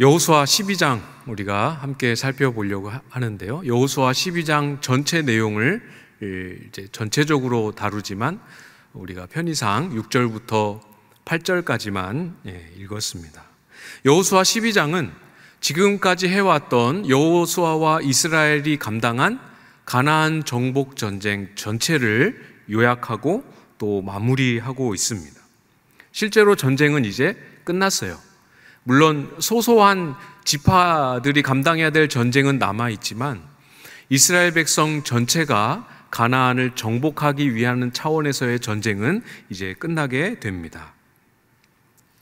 여호수아 12장 우리가 함께 살펴보려고 하는데요. 여호수아 12장 전체 내용을 예, 이제 전체적으로 다루지만 우리가 편의상 6절부터 8절까지만 예, 읽었습니다. 여호수아 12장은 지금까지 해왔던 여호수아와 이스라엘이 감당한 가나안 정복 전쟁 전체를 요약하고 또 마무리하고 있습니다. 실제로 전쟁은 이제 끝났어요. 물론 소소한 지파들이 감당해야 될 전쟁은 남아 있지만 이스라엘 백성 전체가 가나안을 정복하기 위한 차원에서의 전쟁은 이제 끝나게 됩니다.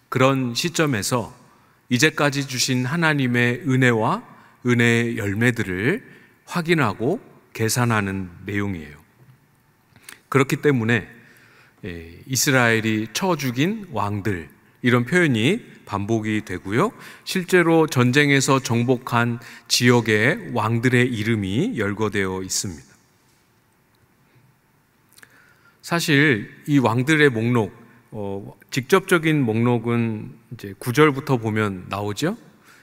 그런 시점에서 이제까지 주신 하나님의 은혜와 은혜의 열매들을 확인하고 계산하는 내용이에요. 그렇기 때문에 예, 이스라엘이 쳐 죽인 왕들, 이런 표현이 반복이 되고요. 실제로 전쟁에서 정복한 지역의 왕들의 이름이 열거되어 있습니다. 사실 이 왕들의 목록, 어, 직접적인 목록은 이제 9절부터 보면 나오죠.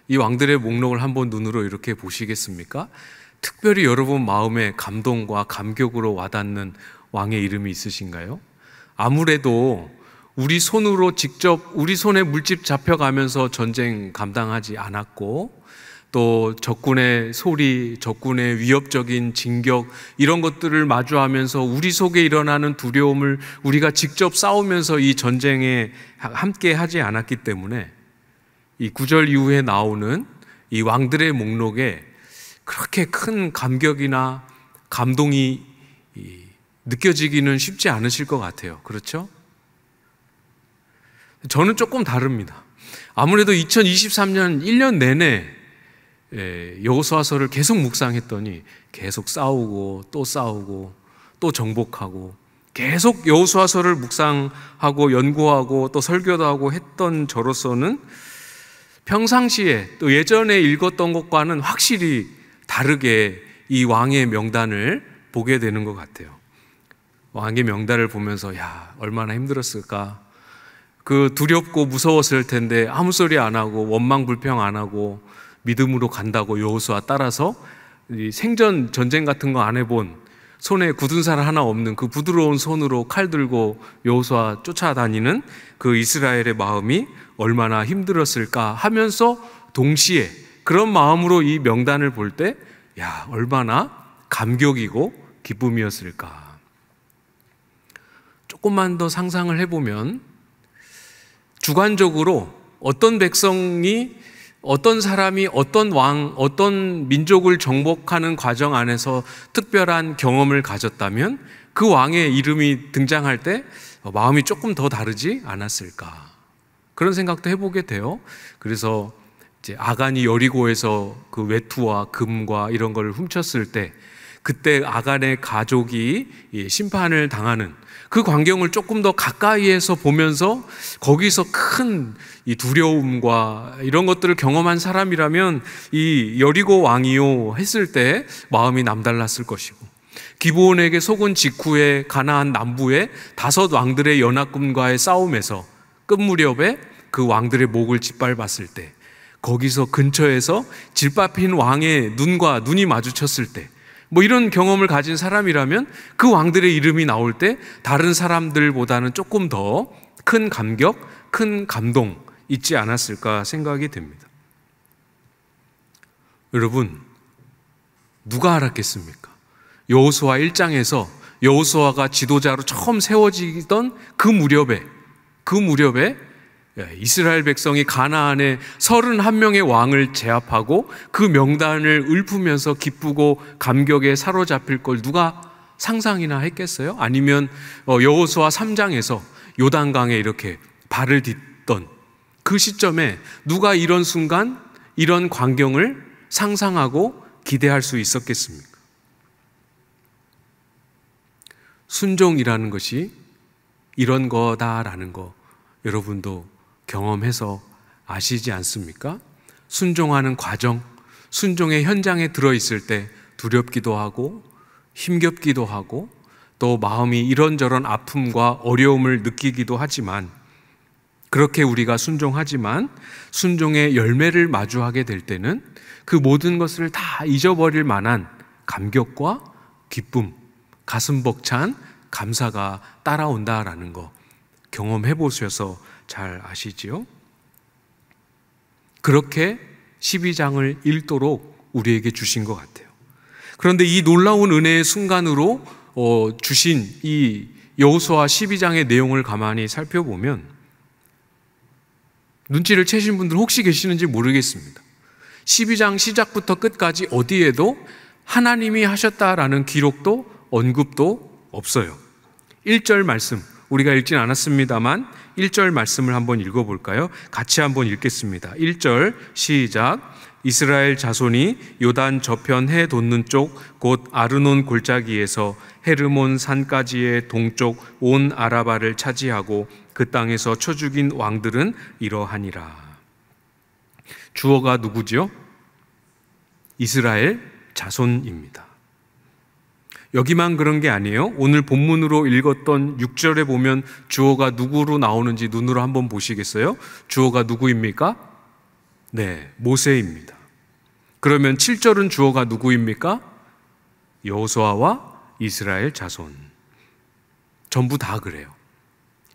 이 왕들의 목록을 한번 눈으로 이렇게 보시겠습니까? 특별히 여러분 마음에 감동과 감격으로 와닿는 왕의 이름이 있으신가요? 아무래도 우리 손으로 직접 우리 손에 물집 잡혀가면서 전쟁 감당하지 않았고 또 적군의 소리, 적군의 위협적인 진격 이런 것들을 마주하면서 우리 속에 일어나는 두려움을 우리가 직접 싸우면서 이 전쟁에 함께 하지 않았기 때문에 이 구절 이후에 나오는 이 왕들의 목록에 그렇게 큰 감격이나 감동이 느껴지기는 쉽지 않으실 것 같아요. 그렇죠? 저는 조금 다릅니다. 아무래도 2023년 1년 내내 예, 여호수아서를 계속 묵상했더니 계속 싸우고 또 싸우고 또 정복하고 계속 여호수아서를 묵상하고 연구하고 또 설교도 하고 했던 저로서는 평상시에 또 예전에 읽었던 것과는 확실히 다르게 이 왕의 명단을 보게 되는 것 같아요. 왕의 명단을 보면서 야 얼마나 힘들었을까 그 두렵고 무서웠을 텐데 아무 소리 안 하고 원망 불평 안 하고 믿음으로 간다고 여호수아 따라서 생전 전쟁 같은 거 안 해본 손에 굳은 살 하나 없는 그 부드러운 손으로 칼 들고 여호수아 쫓아다니는 그 이스라엘의 마음이 얼마나 힘들었을까 하면서 동시에 그런 마음으로 이 명단을 볼 때 야, 얼마나 감격이고 기쁨이었을까. 조금만 더 상상을 해보면 주관적으로 어떤 백성이 어떤 사람이 어떤 왕, 어떤 민족을 정복하는 과정 안에서 특별한 경험을 가졌다면 그 왕의 이름이 등장할 때 마음이 조금 더 다르지 않았을까. 그런 생각도 해보게 돼요. 그래서 이제 아간이 여리고에서 그 외투와 금과 이런 걸 훔쳤을 때 그때 아간의 가족이 심판을 당하는 그 광경을 조금 더 가까이에서 보면서 거기서 큰 이 두려움과 이런 것들을 경험한 사람이라면 이 여리고 왕이요 했을 때 마음이 남달랐을 것이고 기브온에게 속은 직후에 가나안 남부에 다섯 왕들의 연합군과의 싸움에서 끝 무렵에 그 왕들의 목을 짓밟았을 때 거기서 근처에서 질밟힌 왕의 눈과 눈이 마주쳤을 때뭐 이런 경험을 가진 사람이라면 그 왕들의 이름이 나올 때 다른 사람들보다는 조금 더 큰 감격, 큰 감동 있지 않았을까 생각이 됩니다. 여러분, 누가 알았겠습니까? 여호수아 1장에서 여호수아가 지도자로 처음 세워지던 그 무렵에 그 무렵에 예, 이스라엘 백성이 가나안에 31명의 왕을 제압하고 그 명단을 읊으면서 기쁘고 감격에 사로잡힐 걸 누가 상상이나 했겠어요? 아니면 어, 여호수아 3장에서 요단강에 이렇게 발을 딛던 그 시점에 누가 이런 순간 이런 광경을 상상하고 기대할 수 있었겠습니까? 순종이라는 것이 이런 거다라는 거 여러분도 경험해서 아시지 않습니까? 순종하는 과정, 순종의 현장에 들어있을 때 두렵기도 하고 힘겹기도 하고 또 마음이 이런저런 아픔과 어려움을 느끼기도 하지만 그렇게 우리가 순종하지만 순종의 열매를 마주하게 될 때는 그 모든 것을 다 잊어버릴 만한 감격과 기쁨, 가슴 벅찬 감사가 따라온다라는 거 경험해 보셔서 잘 아시지요? 그렇게 12장을 읽도록 우리에게 주신 것 같아요. 그런데 이 놀라운 은혜의 순간으로 어, 주신 이 여호수아 12장의 내용을 가만히 살펴보면 눈치를 채신 분들 혹시 계시는지 모르겠습니다. 12장 시작부터 끝까지 어디에도 하나님이 하셨다라는 기록도 언급도 없어요. 1절 말씀 우리가 읽진 않았습니다만 1절 말씀을 한번 읽어볼까요? 같이 한번 읽겠습니다. 1절 시작. 이스라엘 자손이 요단 저편 해 돋는 쪽 곧 아르논 골짜기에서 헤르몬 산까지의 동쪽 온 아라바를 차지하고 그 땅에서 쳐 죽인 왕들은 이러하니라. 주어가 누구지요? 이스라엘 자손입니다. 여기만 그런 게 아니에요. 오늘 본문으로 읽었던 6절에 보면 주어가 누구로 나오는지 눈으로 한번 보시겠어요? 주어가 누구입니까? 네, 모세입니다. 그러면 7절은 주어가 누구입니까? 여호수아와 이스라엘 자손. 전부 다 그래요.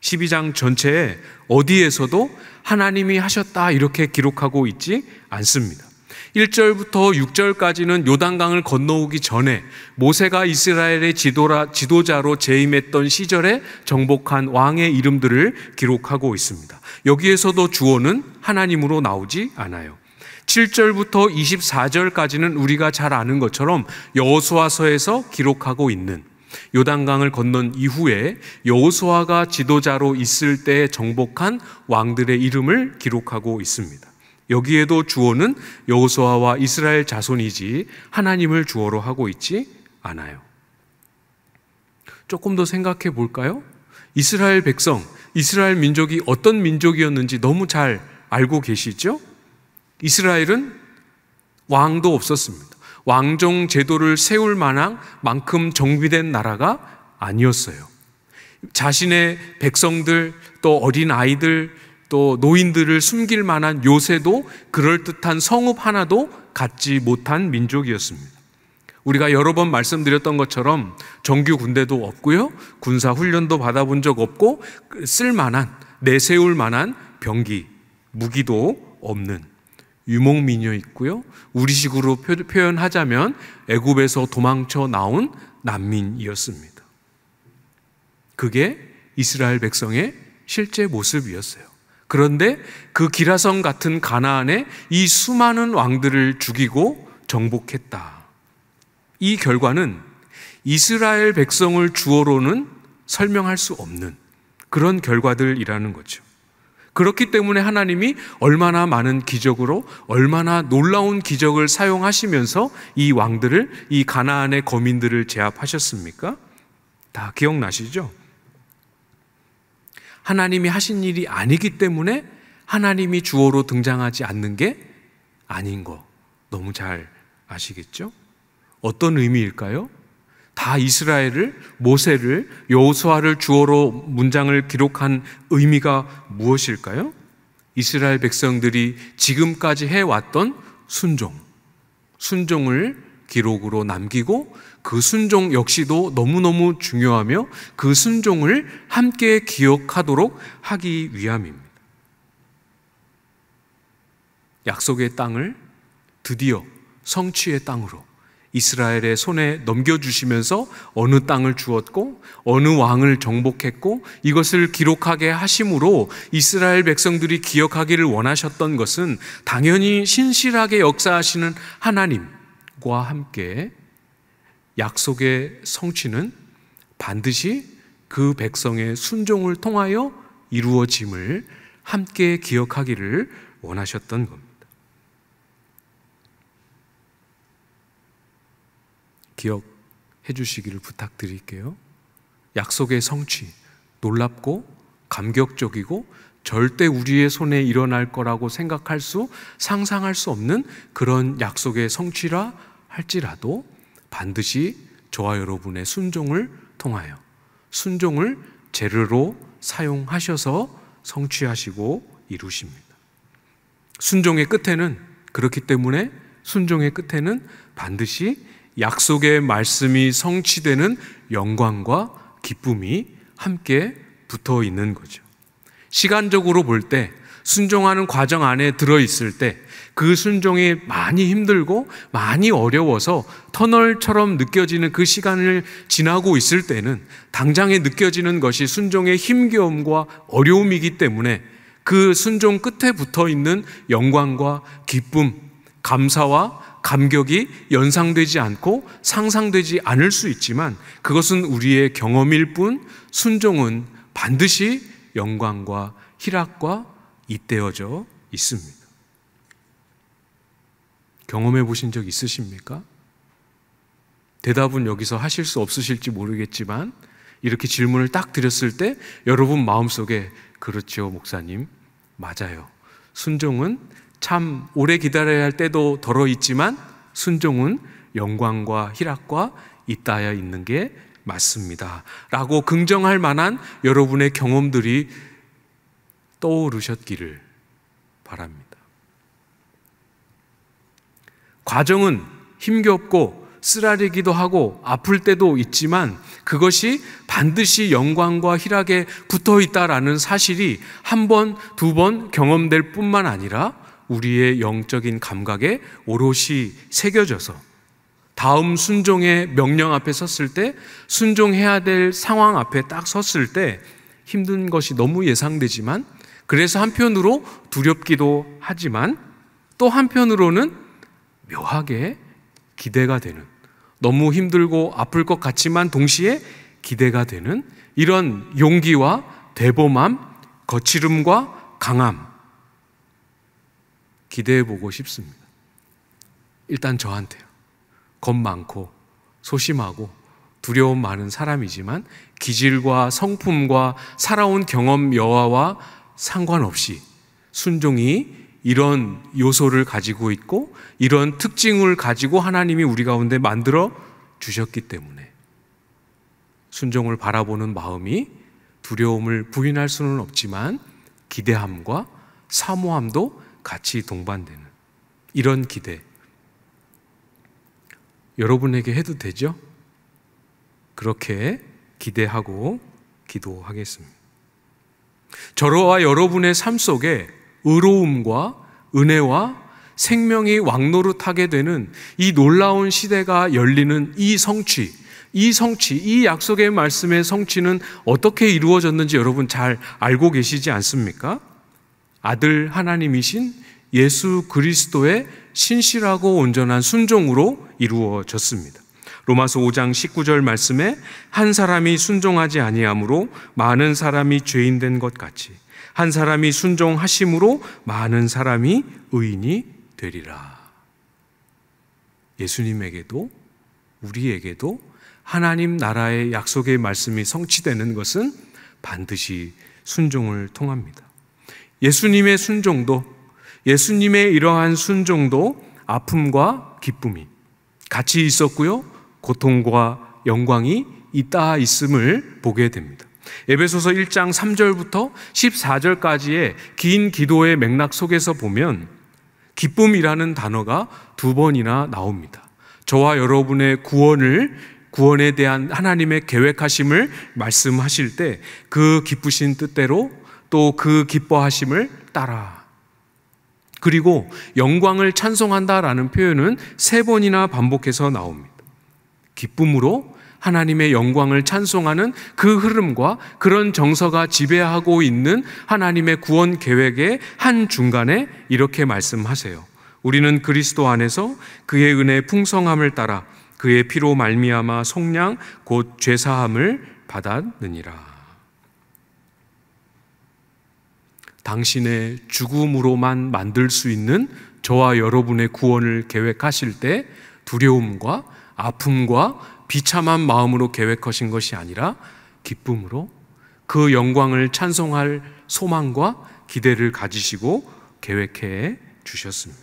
12장 전체에 어디에서도 하나님이 하셨다 이렇게 기록하고 있지 않습니다. 1절부터 6절까지는 요단강을 건너오기 전에 모세가 이스라엘의 지도라, 지도자로 재임했던 시절에 정복한 왕의 이름들을 기록하고 있습니다. 여기에서도 주어는 하나님으로 나오지 않아요. 7절부터 24절까지는 우리가 잘 아는 것처럼 여호수아서에서 기록하고 있는 요단강을 건넌 이후에 여호수아가 지도자로 있을 때 정복한 왕들의 이름을 기록하고 있습니다. 여기에도 주어는 여호수아와 이스라엘 자손이지 하나님을 주어로 하고 있지 않아요. 조금 더 생각해 볼까요? 이스라엘 백성, 이스라엘 민족이 어떤 민족이었는지 너무 잘 알고 계시죠? 이스라엘은 왕도 없었습니다. 왕정 제도를 세울 만한 만큼 정비된 나라가 아니었어요. 자신의 백성들, 또 어린 아이들, 또 노인들을 숨길 만한 요새도 그럴듯한 성읍 하나도 갖지 못한 민족이었습니다. 우리가 여러 번 말씀드렸던 것처럼 정규 군대도 없고요. 군사 훈련도 받아본 적 없고 쓸만한 내세울 만한 병기, 무기도 없는 유목민이 있고요. 우리식으로 표현하자면 애굽에서 도망쳐 나온 난민이었습니다. 그게 이스라엘 백성의 실제 모습이었어요. 그런데 그 기라성 같은 가나안에 이 수많은 왕들을 죽이고 정복했다. 이 결과는 이스라엘 백성을 주어로는 설명할 수 없는 그런 결과들이라는 거죠. 그렇기 때문에 하나님이 얼마나 많은 기적으로 얼마나 놀라운 기적을 사용하시면서 이 왕들을 이 가나안의 거민들을 제압하셨습니까? 다 기억나시죠? 하나님이 하신 일이 아니기 때문에 하나님이 주어로 등장하지 않는 게 아닌 거 너무 잘 아시겠죠? 어떤 의미일까요? 다 이스라엘을 모세를 여호수아를 주어로 문장을 기록한 의미가 무엇일까요? 이스라엘 백성들이 지금까지 해왔던 순종, 순종을 기록으로 남기고 그 순종 역시도 너무너무 중요하며 그 순종을 함께 기억하도록 하기 위함입니다. 약속의 땅을 드디어 성취의 땅으로 이스라엘의 손에 넘겨주시면서 어느 땅을 주었고 어느 왕을 정복했고 이것을 기록하게 하심으로 이스라엘 백성들이 기억하기를 원하셨던 것은 당연히 신실하게 역사하시는 하나님, 과 함께 약속의 성취는 반드시 그 백성의 순종을 통하여 이루어짐을 함께 기억하기를 원하셨던 겁니다. 기억해 주시기를 부탁드릴게요. 약속의 성취, 놀랍고 감격적이고 절대 우리의 손에 일어날 거라고 생각할 수, 상상할 수 없는 그런 약속의 성취라 할지라도 반드시 저와 여러분의 순종을 통하여 순종을 재료로 사용하셔서 성취하시고 이루십니다. 순종의 끝에는 그렇기 때문에 순종의 끝에는 반드시 약속의 말씀이 성취되는 영광과 기쁨이 함께 붙어 있는 거죠. 시간적으로 볼 때, 순종하는 과정 안에 들어있을 때, 그 순종이 많이 힘들고 많이 어려워서 터널처럼 느껴지는 그 시간을 지나고 있을 때는 당장에 느껴지는 것이 순종의 힘겨움과 어려움이기 때문에 그 순종 끝에 붙어 있는 영광과 기쁨, 감사와 감격이 연상되지 않고 상상되지 않을 수 있지만 그것은 우리의 경험일 뿐 순종은 반드시 영광과 희락과 잇대어져 있습니다. 경험해 보신 적 있으십니까? 대답은 여기서 하실 수 없으실지 모르겠지만 이렇게 질문을 딱 드렸을 때 여러분 마음속에 그렇죠, 목사님. 맞아요. 순종은 참 오래 기다려야 할 때도 덜어 있지만 순종은 영광과 희락과 잇따여 있는 게 맞습니다. 라고 긍정할 만한 여러분의 경험들이 떠오르셨기를 바랍니다. 과정은 힘겹고 쓰라리기도 하고 아플 때도 있지만 그것이 반드시 영광과 희락에 붙어 있다라는 사실이 한 번, 두 번 경험될 뿐만 아니라 우리의 영적인 감각에 오롯이 새겨져서 다음 순종의 명령 앞에 섰을 때, 순종해야 될 상황 앞에 딱 섰을 때 힘든 것이 너무 예상되지만, 그래서 한편으로 두렵기도 하지만, 또 한편으로는 묘하게 기대가 되는, 너무 힘들고 아플 것 같지만 동시에 기대가 되는 이런 용기와 대범함, 거칠음과 강함, 기대해 보고 싶습니다. 일단 저한테요. 겁 많고 소심하고 두려움 많은 사람이지만 기질과 성품과 살아온 경험 여하와 상관없이 순종이 이런 요소를 가지고 있고 이런 특징을 가지고 하나님이 우리 가운데 만들어 주셨기 때문에 순종을 바라보는 마음이 두려움을 부인할 수는 없지만 기대함과 사모함도 같이 동반되는 이런 기대, 여러분에게 해도 되죠? 그렇게 기대하고 기도하겠습니다. 저와 여러분의 삶 속에 의로움과 은혜와 생명이 왕노릇하게 되는 이 놀라운 시대가 열리는 이 성취, 이 성취, 이 약속의 말씀의 성취는 어떻게 이루어졌는지 여러분 잘 알고 계시지 않습니까? 아들 하나님이신 예수 그리스도의 신실하고 온전한 순종으로 이루어졌습니다. 로마서 5장 19절 말씀에 한 사람이 순종하지 아니함으로 많은 사람이 죄인 된 것 같이 한 사람이 순종하심으로 많은 사람이 의인이 되리라. 예수님에게도 우리에게도 하나님 나라의 약속의 말씀이 성취되는 것은 반드시 순종을 통합니다. 예수님의 순종도 예수님의 이러한 순종도 아픔과 기쁨이 같이 있었고요. 고통과 영광이 있다 있음을 보게 됩니다. 에베소서 1장 3절부터 14절까지의 긴 기도의 맥락 속에서 보면 기쁨이라는 단어가 두 번이나 나옵니다. 저와 여러분의 구원을 구원에 대한 하나님의 계획하심을 말씀하실 때 그 기쁘신 뜻대로 또 그 기뻐하심을 따라 그리고 영광을 찬송한다라는 표현은 세 번이나 반복해서 나옵니다. 기쁨으로 하나님의 영광을 찬송하는 그 흐름과 그런 정서가 지배하고 있는 하나님의 구원 계획의 한 중간에 이렇게 말씀하세요. 우리는 그리스도 안에서 그의 은혜 풍성함을 따라 그의 피로 말미암아 속량 곧 죄사함을 받았느니라. 당신의 죽음으로만 만들 수 있는 저와 여러분의 구원을 계획하실 때 두려움과 아픔과 비참한 마음으로 계획하신 것이 아니라 기쁨으로 그 영광을 찬송할 소망과 기대를 가지시고 계획해 주셨습니다.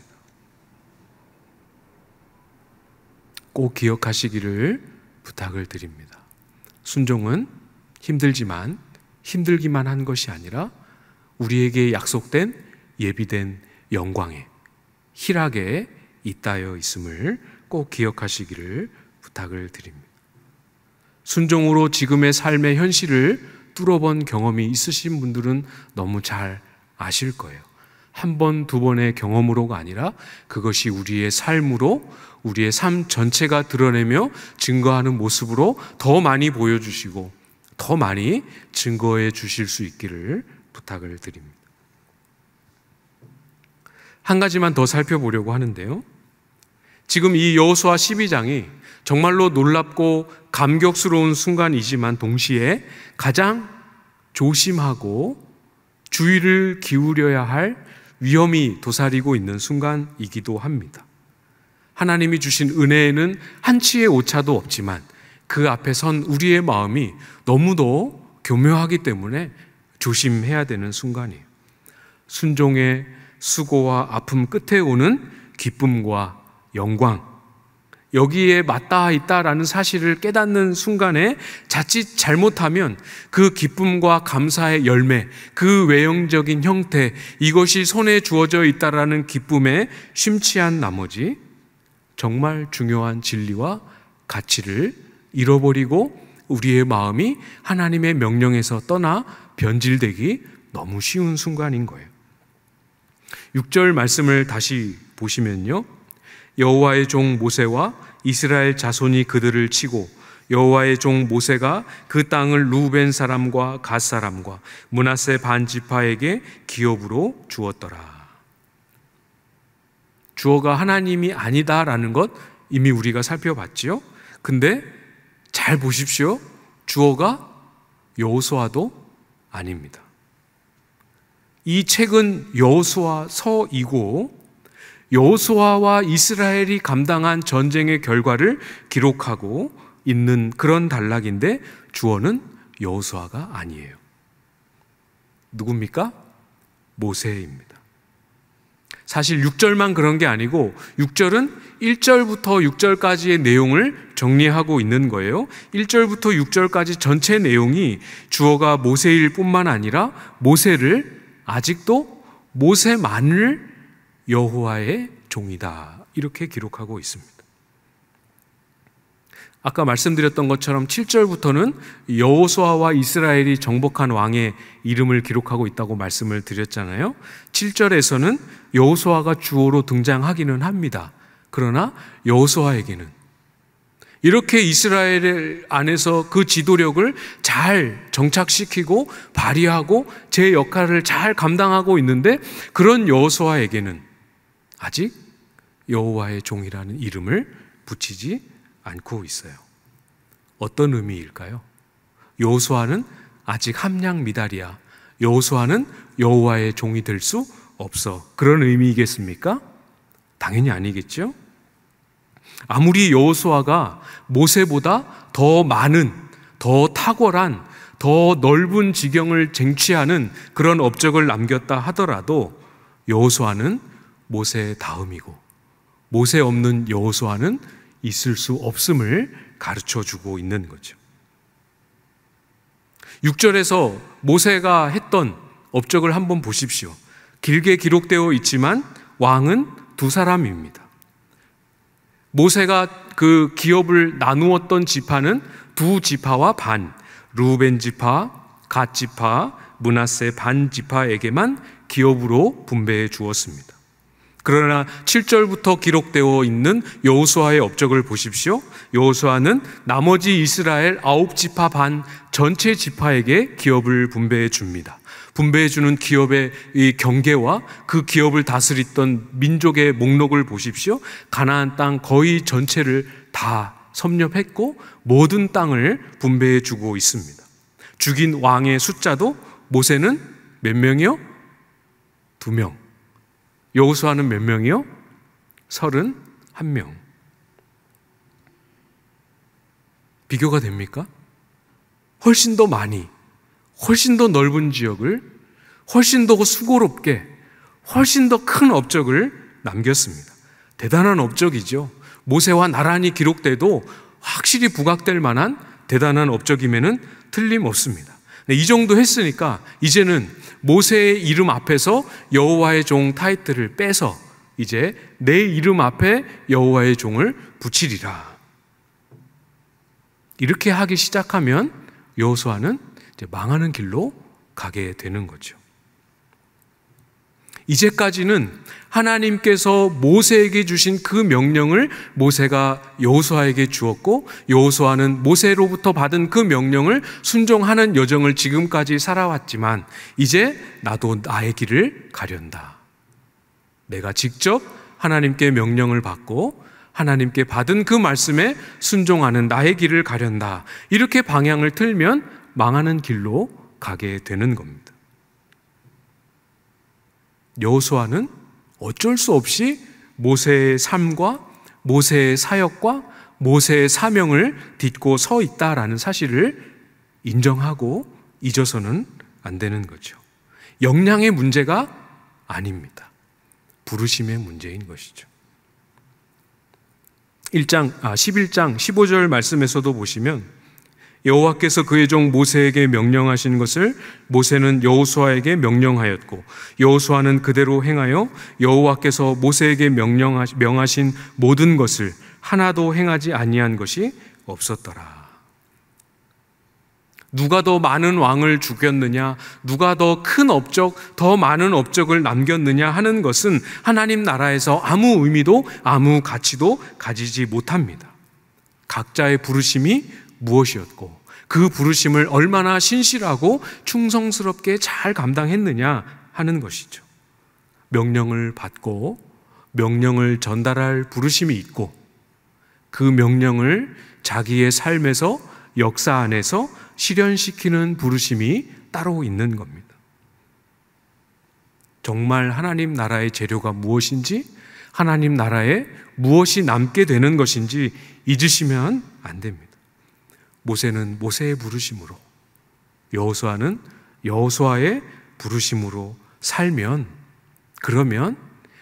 꼭 기억하시기를 부탁을 드립니다. 순종은 힘들지만 힘들기만 한 것이 아니라 우리에게 약속된 예비된 영광에 희락에 있다여 있음을 꼭 기억하시기를 부탁을 드립니다. 순종으로 지금의 삶의 현실을 뚫어본 경험이 있으신 분들은 너무 잘 아실 거예요. 한 번, 두 번의 경험으로가 아니라 그것이 우리의 삶으로 우리의 삶 전체가 드러내며 증거하는 모습으로 더 많이 보여주시고 더 많이 증거해 주실 수 있기를 부탁을 드립니다. 한 가지만 더 살펴보려고 하는데요. 지금 이 여호수아 12장이 정말로 놀랍고 감격스러운 순간이지만 동시에 가장 조심하고 주의를 기울여야 할 위험이 도사리고 있는 순간이기도 합니다. 하나님이 주신 은혜에는 한치의 오차도 없지만 그 앞에 선 우리의 마음이 너무도 교묘하기 때문에 조심해야 되는 순간이에요. 순종의 수고와 아픔 끝에 오는 기쁨과 영광. 여기에 맞닿아 있다라는 사실을 깨닫는 순간에 자칫 잘못하면 그 기쁨과 감사의 열매, 그 외형적인 형태, 이것이 손에 주어져 있다라는 기쁨에 심취한 나머지 정말 중요한 진리와 가치를 잃어버리고 우리의 마음이 하나님의 명령에서 떠나 변질되기 너무 쉬운 순간인 거예요. 6절 말씀을 다시 보시면요. 여호와의 종 모세와 이스라엘 자손이 그들을 치고 여호와의 종 모세가 그 땅을 루벤 사람과 갓 사람과 문하세 반지파에게 기업으로 주었더라. 주어가 하나님이 아니다라는 것 이미 우리가 살펴봤지요. 근데 잘 보십시오. 주어가 여호수아도 아닙니다. 이 책은 여호수아서이고 여호수아와 이스라엘이 감당한 전쟁의 결과를 기록하고 있는 그런 단락인데 주어는 여호수아가 아니에요. 누굽니까? 모세입니다. 사실 6절만 그런 게 아니고 6절은 1절부터 6절까지의 내용을 정리하고 있는 거예요. 1절부터 6절까지 전체 내용이 주어가 모세일 뿐만 아니라 모세를 아직도 모세만을 여호와의 종이다. 이렇게 기록하고 있습니다. 아까 말씀드렸던 것처럼 7절부터는 여호수아와 이스라엘이 정복한 왕의 이름을 기록하고 있다고 말씀을 드렸잖아요. 7절에서는 여호수아가 주어로 등장하기는 합니다. 그러나 여호수아에게는 이렇게 이스라엘 안에서 그 지도력을 잘 정착시키고 발휘하고 제 역할을 잘 감당하고 있는데 그런 여호수아에게는 아직 여호와의 종이라는 이름을 붙이지 않고 있어요. 어떤 의미일까요? 여호수아는 아직 함량 미달이야. 여호수아는 여호와의 종이 될 수 없어. 그런 의미이겠습니까? 당연히 아니겠죠. 아무리 여호수아가 모세보다 더 많은 더 탁월한 더 넓은 지경을 쟁취하는 그런 업적을 남겼다 하더라도 여호수아는 모세 다음이고 모세 없는 여호수아는 있을 수 없음을 가르쳐 주고 있는 거죠. 6절에서 모세가 했던 업적을 한번 보십시오. 길게 기록되어 있지만 왕은 두 사람입니다. 모세가 그 기업을 나누었던 지파는 두 지파와 반, 루벤 지파, 갓 지파, 문하세 반 지파에게만 기업으로 분배해 주었습니다. 그러나 7절부터 기록되어 있는 여호수아의 업적을 보십시오. 여호수아는 나머지 이스라엘 아홉 지파 반 전체 지파에게 기업을 분배해 줍니다. 분배해주는 기업의 이 경계와 그 기업을 다스리던 민족의 목록을 보십시오. 가나안 땅 거의 전체를 다 섭렵했고 모든 땅을 분배해주고 있습니다. 죽인 왕의 숫자도 모세는 몇 명이요? 두 명. 여호수아는 몇 명이요? 서른 한 명. 비교가 됩니까? 훨씬 더 많이 훨씬 더 넓은 지역을 훨씬 더 수고롭게 훨씬 더 큰 업적을 남겼습니다. 대단한 업적이죠. 모세와 나란히 기록돼도 확실히 부각될 만한 대단한 업적임에는 틀림없습니다. 네, 이 정도 했으니까 이제는 모세의 이름 앞에서 여호와의 종 타이틀을 빼서 이제 내 이름 앞에 여호와의 종을 붙이리라. 이렇게 하기 시작하면 여호수아는 이제 망하는 길로 가게 되는 거죠. 이제까지는 하나님께서 모세에게 주신 그 명령을 모세가 여호수아에게 주었고 여호수아는 모세로부터 받은 그 명령을 순종하는 여정을 지금까지 살아왔지만 이제 나도 나의 길을 가련다. 내가 직접 하나님께 명령을 받고 하나님께 받은 그 말씀에 순종하는 나의 길을 가련다. 이렇게 방향을 틀면 망하는 길로 가게 되는 겁니다. 여호수아는 어쩔 수 없이 모세의 삶과 모세의 사역과 모세의 사명을 딛고 서 있다라는 사실을 인정하고 잊어서는 안 되는 거죠. 역량의 문제가 아닙니다. 부르심의 문제인 것이죠. 1장, 아, 11장 15절 말씀에서도 보시면 여호와께서 그의 종 모세에게 명령하신 것을 모세는 여호수아에게 명령하였고 여호수아는 그대로 행하여 여호와께서 모세에게 명령하신 명하신 모든 것을 하나도 행하지 아니한 것이 없었더라. 누가 더 많은 왕을 죽였느냐, 누가 더 큰 업적, 더 많은 업적을 남겼느냐 하는 것은 하나님 나라에서 아무 의미도 아무 가치도 가지지 못합니다. 각자의 부르심이 무엇이었고 그 부르심을 얼마나 신실하고 충성스럽게 잘 감당했느냐 하는 것이죠. 명령을 받고 명령을 전달할 부르심이 있고 그 명령을 자기의 삶에서 역사 안에서 실현시키는 부르심이 따로 있는 겁니다. 정말 하나님 나라의 재료가 무엇인지 하나님 나라에 무엇이 남게 되는 것인지 잊으시면 안 됩니다. 모세는 모세의 부르심으로 여호수아는 여호수아의 부르심으로 살면 그러면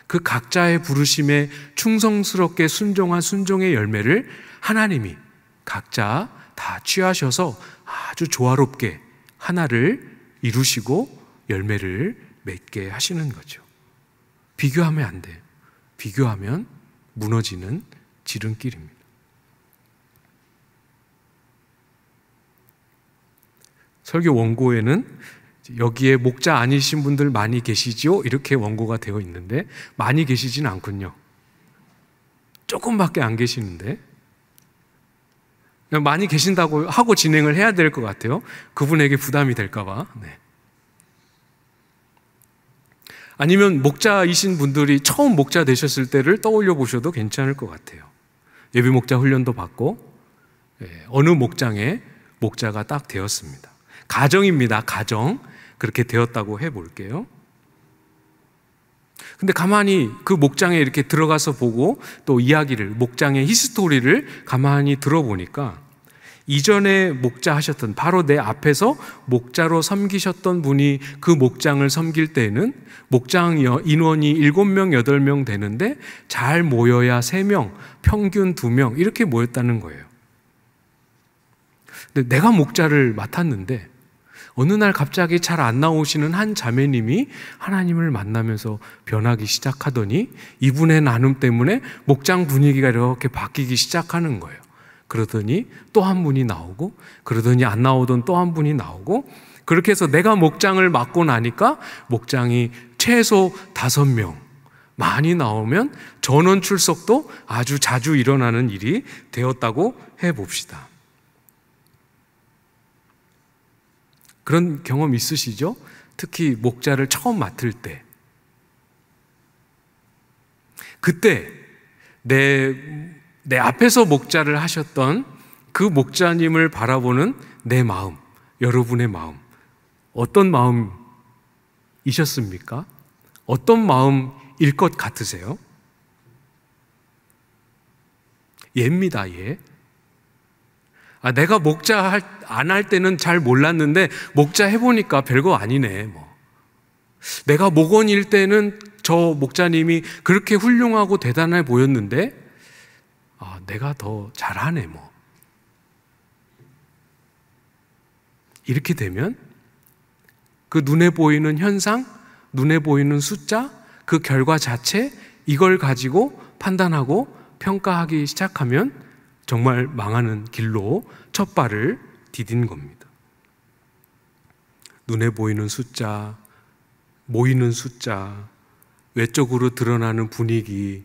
그 각자의 부르심에 충성스럽게 순종한 순종의 열매를 하나님이 각자 다 취하셔서 아주 조화롭게 하나를 이루시고 열매를 맺게 하시는 거죠. 비교하면 안 돼요. 비교하면 무너지는 지름길입니다. 설교 원고에는 여기에 목자 아니신 분들 많이 계시지요? 이렇게 원고가 되어 있는데 많이 계시진 않군요. 조금밖에 안 계시는데 많이 계신다고 하고 진행을 해야 될 것 같아요. 그분에게 부담이 될까봐. 네. 아니면 목자이신 분들이 처음 목자 되셨을 때를 떠올려 보셔도 괜찮을 것 같아요. 예비 목자 훈련도 받고 예, 어느 목장에 목자가 딱 되었습니다. 가정입니다. 가정. 그렇게 되었다고 해 볼게요. 근데 가만히 그 목장에 이렇게 들어가서 보고 또 이야기를, 목장의 히스토리를 가만히 들어보니까 이전에 목자 하셨던 바로 내 앞에서 목자로 섬기셨던 분이 그 목장을 섬길 때에는 목장 인원이 7명, 8명 되는데 잘 모여야 3명, 평균 2명 이렇게 모였다는 거예요. 근데 내가 목자를 맡았는데 어느 날 갑자기 잘 안 나오시는 한 자매님이 하나님을 만나면서 변하기 시작하더니 이분의 나눔 때문에 목장 분위기가 이렇게 바뀌기 시작하는 거예요. 그러더니 또 한 분이 나오고 그러더니 안 나오던 또 한 분이 나오고 그렇게 해서 내가 목장을 맡고 나니까 목장이 최소 다섯 명 많이 나오면 전원 출석도 아주 자주 일어나는 일이 되었다고 해 봅시다. 그런 경험 있으시죠? 특히 목자를 처음 맡을 때. 그때 내, 내 앞에서 목자를 하셨던 그 목자님을 바라보는 내 마음, 여러분의 마음. 어떤 마음이셨습니까? 어떤 마음일 것 같으세요? 예입니다, 예. 아, 내가 목자 안 할 때는 잘 몰랐는데 목자 해보니까 별거 아니네. 뭐. 내가 목원일 때는 저 목자님이 그렇게 훌륭하고 대단해 보였는데 아, 내가 더 잘하네 뭐. 이렇게 되면 그 눈에 보이는 현상, 눈에 보이는 숫자, 그 결과 자체 이걸 가지고 판단하고 평가하기 시작하면 정말 망하는 길로 첫 발을 디딘 겁니다. 눈에 보이는 숫자, 모이는 숫자, 외적으로 드러나는 분위기,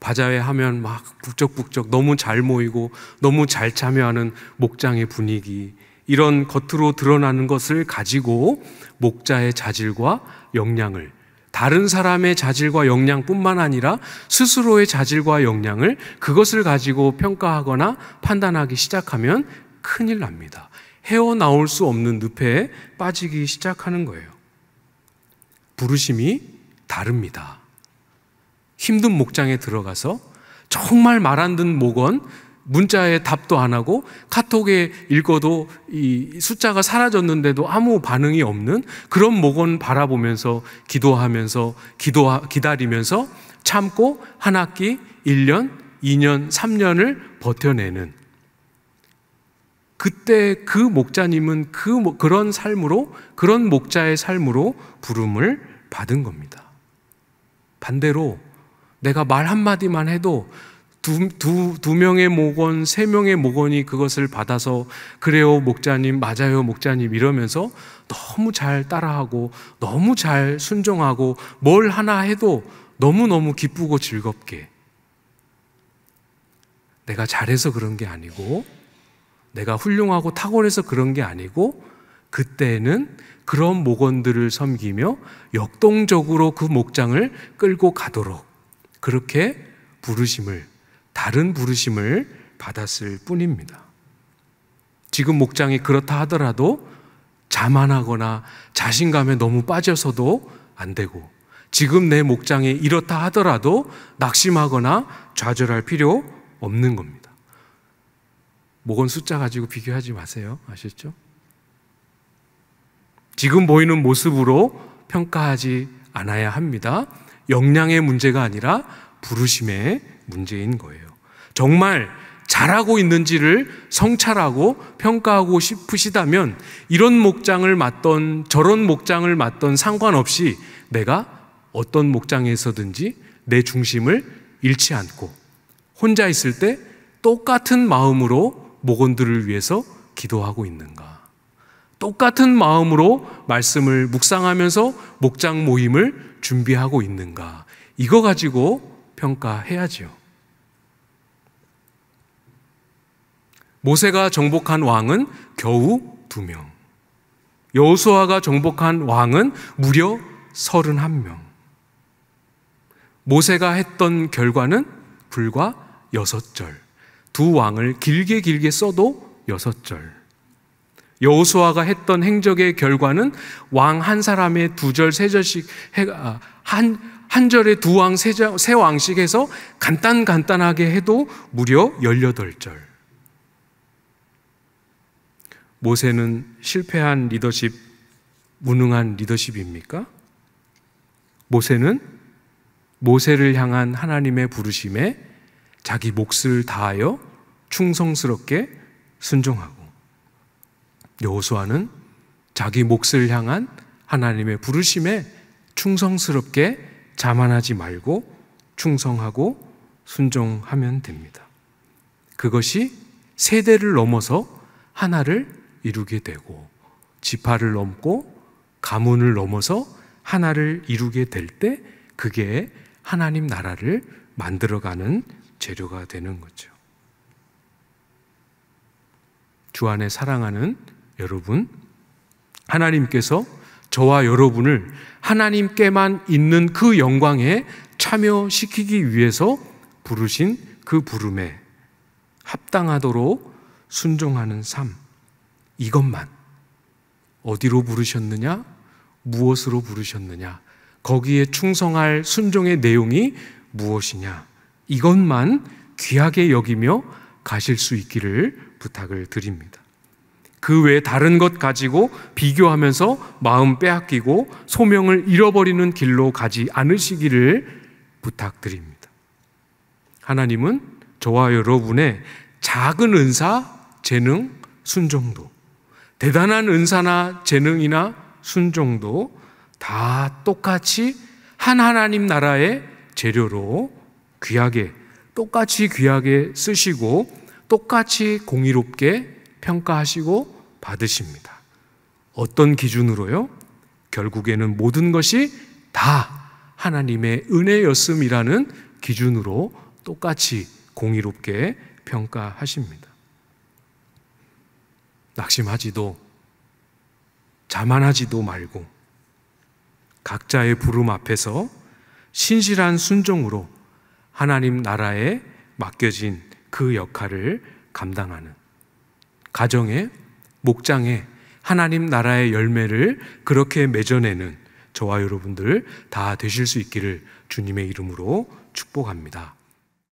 바자회 하면 막 북적북적 너무 잘 모이고 너무 잘 참여하는 목장의 분위기, 이런 겉으로 드러나는 것을 가지고 목자의 자질과 역량을 다른 사람의 자질과 역량뿐만 아니라 스스로의 자질과 역량을 그것을 가지고 평가하거나 판단하기 시작하면 큰일 납니다. 헤어나올 수 없는 늪에 빠지기 시작하는 거예요. 부르심이 다릅니다. 힘든 목장에 들어가서 정말 말안 듣는 목원 문자에 답도 안 하고 카톡에 읽어도 이 숫자가 사라졌는데도 아무 반응이 없는 그런 목원 바라보면서 기도하면서 기도 기다리면서 참고 한 학기 1년, 2년, 3년을 버텨내는 그때 그 목자님은 그 그런 삶으로 그런 목자의 삶으로 부름을 받은 겁니다. 반대로 내가 말 한마디만 해도 두, 두, 두 명의 목원, 세 명의 목원이 그것을 받아서 그래요, 목자님, 맞아요, 목자님 이러면서 너무 잘 따라하고 너무 잘 순종하고 뭘 하나 해도 너무너무 기쁘고 즐겁게 내가 잘해서 그런 게 아니고 내가 훌륭하고 탁월해서 그런 게 아니고 그때는 그런 목원들을 섬기며 역동적으로 그 목장을 끌고 가도록 그렇게 부르심을 다른 부르심을 받았을 뿐입니다. 지금 목장이 그렇다 하더라도 자만하거나 자신감에 너무 빠져서도 안 되고 지금 내 목장이 이렇다 하더라도 낙심하거나 좌절할 필요 없는 겁니다. 목원 숫자 가지고 비교하지 마세요. 아셨죠? 지금 보이는 모습으로 평가하지 않아야 합니다. 역량의 문제가 아니라 부르심의 문제인 거예요. 정말 잘하고 있는지를 성찰하고 평가하고 싶으시다면 이런 목장을 맡던 저런 목장을 맡던 상관없이 내가 어떤 목장에서든지 내 중심을 잃지 않고 혼자 있을 때 똑같은 마음으로 목원들을 위해서 기도하고 있는가. 똑같은 마음으로 말씀을 묵상하면서 목장 모임을 준비하고 있는가. 이거 가지고 평가해야지 모세가 정복한 왕은 겨우 두 명. 여호수아가 정복한 왕은 무려 31명. 모세가 했던 결과는 불과 6절. 두 왕을 길게 길게 써도 6절. 여호수아가 했던 행적의 결과는 왕 한 사람의 두 절, 세 절씩 아, 한, 한 절에 두 왕, 세, 세 왕씩 해서 간단간단하게 해도 무려 18절. 모세는 실패한 리더십, 무능한 리더십입니까? 모세는 모세를 향한 하나님의 부르심에 자기 몫을 다하여 충성스럽게 순종하고 여호수아는 자기 몫을 향한 하나님의 부르심에 충성스럽게 자만하지 말고 충성하고 순종하면 됩니다. 그것이 세대를 넘어서 하나를 이루게 되고 지파를 넘고 가문을 넘어서 하나를 이루게 될 때 그게 하나님 나라를 만들어가는 재료가 되는 거죠. 주 안에 사랑하는 여러분, 하나님께서 저와 여러분을 하나님께만 있는 그 영광에 참여시키기 위해서 부르신 그 부름에 합당하도록 순종하는 삶. 이것만 어디로 부르셨느냐? 무엇으로 부르셨느냐? 거기에 충성할 순종의 내용이 무엇이냐? 이것만 귀하게 여기며 가실 수 있기를 부탁을 드립니다. 그 외 다른 것 가지고 비교하면서 마음 빼앗기고 소명을 잃어버리는 길로 가지 않으시기를 부탁드립니다. 하나님은 저와 여러분의 작은 은사, 재능, 순종도 대단한 은사나 재능이나 순종도 다 똑같이 한 하나님 나라의 재료로 귀하게 똑같이 귀하게 쓰시고 똑같이 공의롭게 평가하시고 받으십니다. 어떤 기준으로요? 결국에는 모든 것이 다 하나님의 은혜였음이라는 기준으로 똑같이 공의롭게 평가하십니다. 낙심하지도 자만하지도 말고 각자의 부름 앞에서 신실한 순종으로 하나님 나라에 맡겨진 그 역할을 감당하는 가정의 목장에 하나님 나라의 열매를 그렇게 맺어내는 저와 여러분들 다 되실 수 있기를 주님의 이름으로 축복합니다.